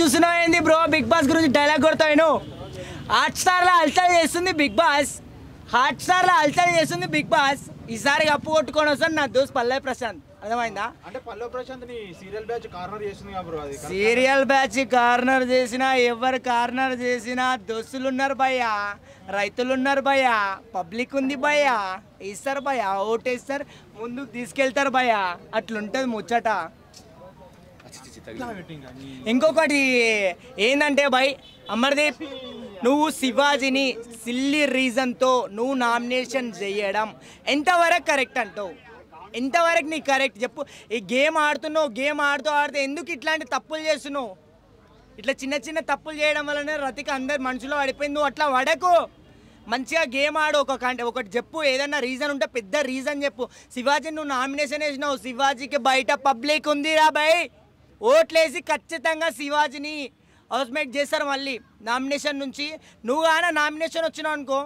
చూసినా ఏంది bro Bigg Boss గురించి డైలాగ్ నువ్వు హాట్ స్టార్లో అల్చల్ చేస్తుంది బిగ్ బాస్ హాట్ స్టార్లో అల్చల్ చేస్తుంది బిగ్ బాస్ ఈసారి అప్పు కొట్టుకొని వస్తాను నా దోస్ పల్లె ప్రశాంత్ అర్థమైందా అంటే పల్లె ప్రశాంత్ సీరియల్ బ్యాచ్ కార్నర్ చేసింది బ్రో సీరియల్ బ్యాచ్ కార్నర్ చేసినా ఎవరు కార్నర్ చేసినా దోస్తులు ఉన్నారు భయ్యా రైతులు ఉన్నారు భయ్యా పబ్లిక్ ఉంది భయ్యా ఇస్తారు భయ్యా ఓటేస్తారు ముందుకు తీసుకెళ్తారు భయ అట్లుంటుంది ముచ్చట ఇంకొకటి ఏంటంటే భాయ్ అమర్దీప్ నువ్వు శివాజీని సిల్లీ రీజన్తో నువ్వు నామినేషన్ చేయడం ఎంతవరకు కరెక్ట్ అంటావు ఎంతవరకు నీకు కరెక్ట్ చెప్పు ఈ గేమ్ ఆడుతున్నావు గేమ్ ఆడుతూ ఆడితే ఎందుకు ఇట్లాంటి తప్పులు చేస్తున్నావు ఇట్లా చిన్న చిన్న తప్పులు చేయడం వలన రతికి అందరు మనుషులు పడిపోయింది నువ్వు అట్లా పడకు మంచిగా గేమ్ ఆడు ఒక కంటే ఒకటి చెప్పు ఏదన్నా రీజన్ ఉంటే పెద్ద రీజన్ చెప్పు శివాజీ నువ్వు నామినేషన్ వేసినావు శివాజీకి బయట పబ్లిక్ ఉందిరా బై ఓట్లేసి ఖచ్చితంగా శివాజీని హౌస్మేట్ చేశారు మళ్ళీ నామినేషన్ నుంచి నువ్వు కానీ నామినేషన్ వచ్చినావు అనుకో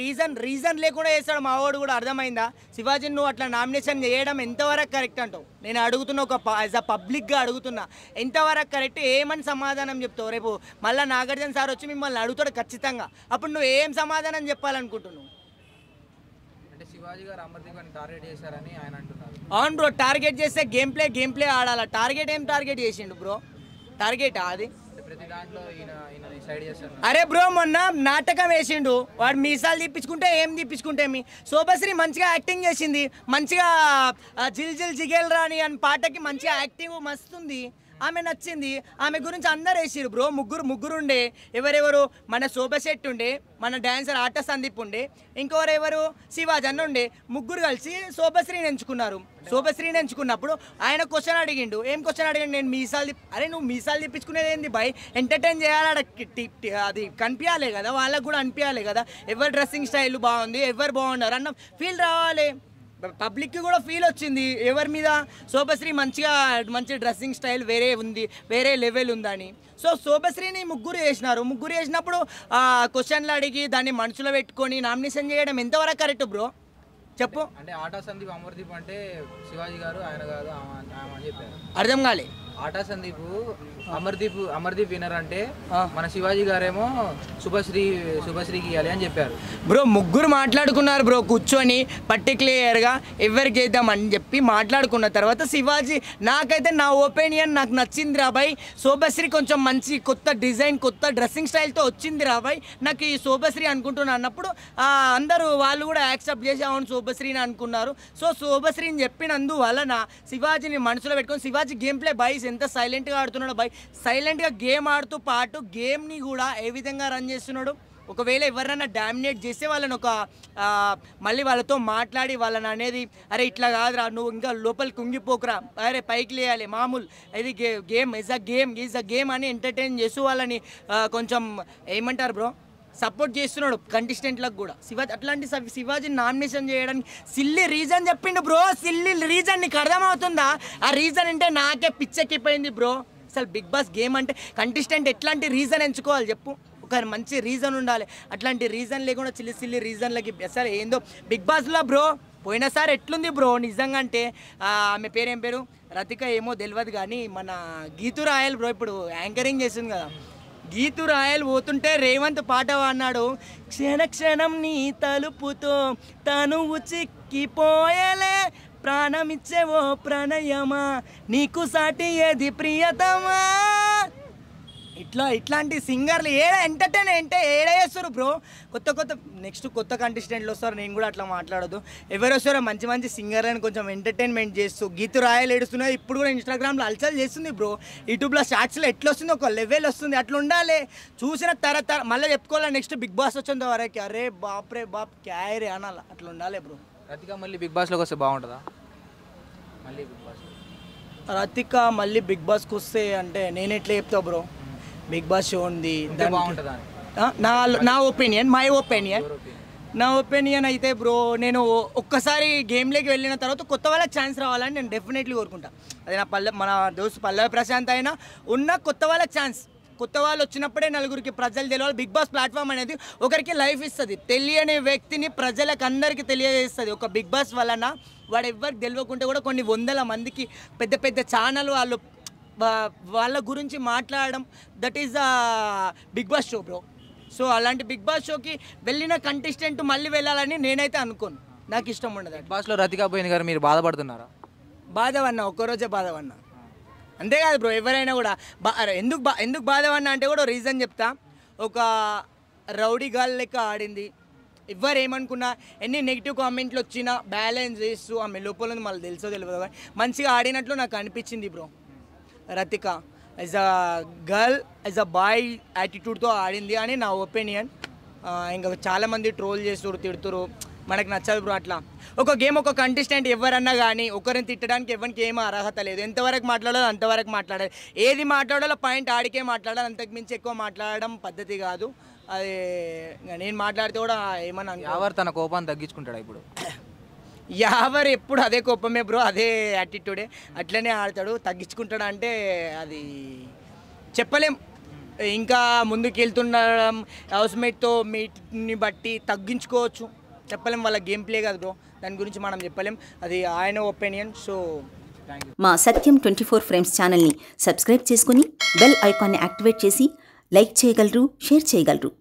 రీజన్ రీజన్ లేకుండా చేస్తాడు మా వాడు కూడా అర్థమైందా శివాజీని నువ్వు అట్లా నామినేషన్ చేయడం ఎంతవరకు కరెక్ట్ అంటావు నేను అడుగుతున్నా ఒక యాజ్ అ పబ్లిక్గా అడుగుతున్నా ఎంతవరకు కరెక్ట్ ఏమని సమాధానం చెప్తావు రేపు మళ్ళీ నాగార్జున సార్ వచ్చి మిమ్మల్ని అడుగుతాడు ఖచ్చితంగా అప్పుడు నువ్వు ఏం సమాధానం చెప్పాలనుకుంటున్నావు అవును బ్రో టార్గెట్ చేస్తే గేమ్ ప్లే గేమ్ ప్లే ఆడాల టార్గెట్ ఏం టార్గెట్ చేసిండు బ్రో టార్గెట్ అది అరే బ్రో మొన్న నాటకం వేసిండు వాడు మీసాలు తీపించుకుంటే ఏం తీపించుకుంటే మీ శోభశ్రీ మంచిగా యాక్టింగ్ చేసింది మంచిగా జిల్ జిల్ జిగేల్ రాని అని పాటకి మంచిగా యాక్టింగ్ మస్తుంది ఆమె నచ్చింది ఆమె గురించి అందరు వేసారు బ్రో ముగ్గురు ముగ్గురు ఉండే ఎవరెవరు మన శోభశెట్టి ఉండే మన డాన్సర్ ఆట సందీప్ ఉండే ఇంకోరెవరు శివాజ్ అన్న ఉండే ముగ్గురు కలిసి శోభశ్రీని ఎంచుకున్నారు శోభశ్రీని ఎంచుకున్నప్పుడు ఆయన క్వశ్చన్ అడిగిండు ఏం క్వశ్చన్ అడిగిండు నేను మీసాలు అరే నువ్వు మీసాలు తెప్పించుకునేది ఏంది బై ఎంటర్టైన్ చేయాలి అది కనిపించాలి కదా వాళ్ళకు కూడా అనిపించాలి కదా ఎవరి డ్రెస్సింగ్ స్టైల్ బాగుంది ఎవరు బాగున్నారు అన్న ఫీల్ రావాలి పబ్లిక్కి కూడా ఫీల్ వచ్చింది ఎవరి మీద శోభశ్రీ మంచిగా మంచి డ్రెస్సింగ్ స్టైల్ వేరే ఉంది వేరే లెవెల్ ఉందని సో శోభశ్రీని ముగ్గురు చేసినారు ముగ్గురు చేసినప్పుడు క్వశ్చన్లు అడిగి దాన్ని మనుషులు పెట్టుకొని నామినేషన్ చేయడం ఎంతవరకు కరెక్ట్ బ్రో చెప్పు అంటే ఆటా సందీప్ అమర్దీప్ అంటే శివాజీ గారు ఆయన గారు అర్థం కాలేదు ఆటా సందీప్ అమర్దీప్ అమర్దీప్ వినర్ అంటే మన శివాజీ గారేమో శుభశ్రీ శుభశ్రీకి ఇవ్వాలి అని చెప్పారు బ్రో ముగ్గురు మాట్లాడుకున్నారు బ్రో కూర్చొని పర్టిక్యులర్గా ఎవరికి అని చెప్పి మాట్లాడుకున్న తర్వాత శివాజీ నాకైతే నా ఒపీనియన్ నాకు నచ్చింది రాబాయ్ శోభశ్రీ కొంచెం మంచి కొత్త డిజైన్ కొత్త డ్రెస్సింగ్ స్టైల్తో వచ్చింది రాబాయ్ నాకు ఈ శోభశ్రీ అనుకుంటున్నా అన్నప్పుడు అందరూ వాళ్ళు కూడా యాక్సెప్ట్ చేసి అవును అని అనుకున్నారు సో శోభశ్రీని వలన శివాజీని మనసులో పెట్టుకొని శివాజీ గేమ్ ప్లే బై ఎంత సైలెంట్గా ఆడుతున్నాడు బై సైలెంట్గా గేమ్ ఆడుతూ పాటు గేమ్ని కూడా ఏ విధంగా రన్ చేస్తున్నాడు ఒకవేళ ఎవరైనా డామినేట్ చేస్తే వాళ్ళని ఒక మళ్ళీ వాళ్ళతో మాట్లాడి వాళ్ళని అనేది అరే ఇట్లా కాదురా నువ్వు ఇంకా లోపల కుంగిపోకురా అరే పైకి లేయాలి మామూలు అది game is a game is a game అని ఎంటర్టైన్ చేస్తూ వాళ్ళని కొంచెం ఏమంటారు బ్రో సపోర్ట్ చేస్తున్నాడు కంటెస్టెంట్లకు కూడా శివాజీ అట్లాంటి శివాజీ నామినేషన్ చేయడానికి సిల్లి రీజన్ చెప్పిండు బ్రో సిల్లి రీజన్ నీకు అర్థమవుతుందా ఆ రీజన్ అంటే నాకే పిచ్చెక్కిపోయింది బ్రో అసలు బిగ్ బాస్ గేమ్ అంటే కంటెస్టెంట్ ఎట్లాంటి రీజన్ ఎంచుకోవాలి చెప్పు ఒక మంచి రీజన్ ఉండాలి అట్లాంటి రీజన్ లేకుండా చిల్లి సిల్లి రీజన్లకి అసలు ఏందో బిగ్ బాస్లో బ్రో పోయినసారి ఎట్లుంది బ్రో నిజంగా అంటే ఆమె పేరేం పేరు రతిక ఏమో తెలియదు కానీ మన గీతు రాయాలి బ్రో ఇప్పుడు యాంకరింగ్ చేసింది కదా గీతు రాయలు పోతుంటే రేవంత్ పాట అన్నాడు క్షణ క్షణం నీ తలుపుతో తను చిక్కిపోయలే ప్రాణమిచ్చే ఓ ప్రణయమా నీకు సాటి ఏది ప్రియతమా ఇట్లా ఇట్లాంటి సింగర్లు ఏ ఎంటర్టైన్ అంటే ఏడ బ్రో కొత్త కొత్త నెక్స్ట్ కొత్త కంటెస్టెంట్లు వస్తారు నేను కూడా అట్లా మాట్లాడదు ఎవరు వస్తారో మంచి మంచి సింగర్లను కొంచెం ఎంటర్టైన్మెంట్ చేస్తూ గీతు రాయలు ఏడుస్తున్నాయి ఇప్పుడు కూడా ఇన్స్టాగ్రామ్లో అలచల్ చేస్తుంది బ్రో యూట్యూబ్లో షార్ట్స్లో ఎట్లా వస్తుంది ఒక లెవెల్ వస్తుంది అట్లా ఉండాలి చూసిన తర తర మళ్ళీ చెప్పుకోవాలి నెక్స్ట్ బిగ్ బాస్ వచ్చేంత వరకు అరే బాప్ రే బాప్ క్యారే అనాలి అట్లా ఉండాలి బ్రో రతిక మళ్ళీ బిగ్ బాస్లోకి వస్తే బాగుంటుందా మళ్ళీ బిగ్ బాస్ రతిక మళ్ళీ బిగ్ బాస్కి వస్తే అంటే నేను ఎట్లా చెప్తా బ్రో బిగ్ బాస్ షో ఉంది నా నా ఒపీనియన్ మై ఒపీనియన్ నా ఒపీనియన్ అయితే బ్రో నేను ఒక్కసారి గేమ్లోకి వెళ్ళిన తర్వాత కొత్త వాళ్ళ ఛాన్స్ రావాలని నేను డెఫినెట్లీ కోరుకుంటా అదే నా పల్లె మన దోస్తు పల్లవి ప్రశాంత్ అయినా ఉన్న కొత్త వాళ్ళ ఛాన్స్ కొత్త వాళ్ళు వచ్చినప్పుడే నలుగురికి ప్రజలు తెలియాలి బిగ్ బాస్ ప్లాట్ఫామ్ అనేది ఒకరికి లైఫ్ ఇస్తుంది తెలియని వ్యక్తిని ప్రజలకు అందరికీ తెలియజేస్తుంది ఒక బిగ్ బాస్ వలన వాడు ఎవరికి తెలియకుంటే కూడా కొన్ని వందల మందికి పెద్ద పెద్ద ఛానల్ వాళ్ళు వాళ్ళ గురించి మాట్లాడడం that is the Bigg Boss show bro so అలాంటి బిగ్ బాస్ షోకి వెళ్ళిన కంటెస్టెంట్ మళ్ళీ వెళ్ళాలని నేనైతే అనుకోను నాకు ఇష్టం ఉండదు బిగ్ బాస్లో రతికా పోయింది గారు మీరు బాధపడుతున్నారా బాధపడినా ఒక్కరోజే బాధపడినా అంతేకాదు బ్రో ఎవరైనా కూడా బా ఎందుకు బా ఎందుకు బాధపడినా అంటే కూడా రీజన్ చెప్తా ఒక రౌడీ గాల్ లెక్క ఆడింది ఎవరు ఏమనుకున్నా ఎన్ని నెగిటివ్ కామెంట్లు వచ్చినా బ్యాలెన్స్ చేస్తూ ఆమె లోపల మళ్ళీ తెలుసో తెలియదు కానీ మంచిగా ఆడినట్లు నాకు అనిపించింది bro Rathika as a girl as a boy యాటిట్యూడ్తో ఆడింది అని నా ఒపీనియన్ ఇంకా చాలామంది ట్రోల్ చేస్తారు తిడుతురు మనకు నచ్చదు బ్రో అట్లా ఒక గేమ్ ఒక కంటెస్టెంట్ ఎవరన్నా కానీ ఒకరిని తిట్టడానికి ఎవరికి ఏం అర్హత లేదు ఎంతవరకు మాట్లాడాలో అంతవరకు మాట్లాడాలి ఏది మాట్లాడాలో పాయింట్ ఆడికే మాట్లాడాలి అంతకుమించి ఎక్కువ మాట్లాడడం పద్ధతి కాదు అది నేను మాట్లాడితే కూడా ఏమన్నా ఎవరు తన కోపాన్ని తగ్గించుకుంటాడు ఇప్పుడు యావర్ ఎప్పుడు అదే కోపమే బ్రో అదే యాటిట్యూడే అట్లనే ఆడతాడు తగ్గించుకుంటాడు అంటే అది చెప్పలేం ఇంకా ముందుకు వెళ్తుండడం హౌస్మేట్తో మీట్ని బట్టి తగ్గించుకోవచ్చు చెప్పలేం వాళ్ళ గేమ్ ప్లే కాదు బ్రో దాని గురించి మనం చెప్పలేం అది ఆయన ఒపీనియన్ సో మా సత్యం ట్వంటీ ఫోర్ ఫ్రేమ్స్ ఛానల్ని సబ్స్క్రైబ్ చేసుకుని బెల్ ఐకాన్ని యాక్టివేట్ చేసి లైక్ చేయగలరు షేర్ చేయగలరు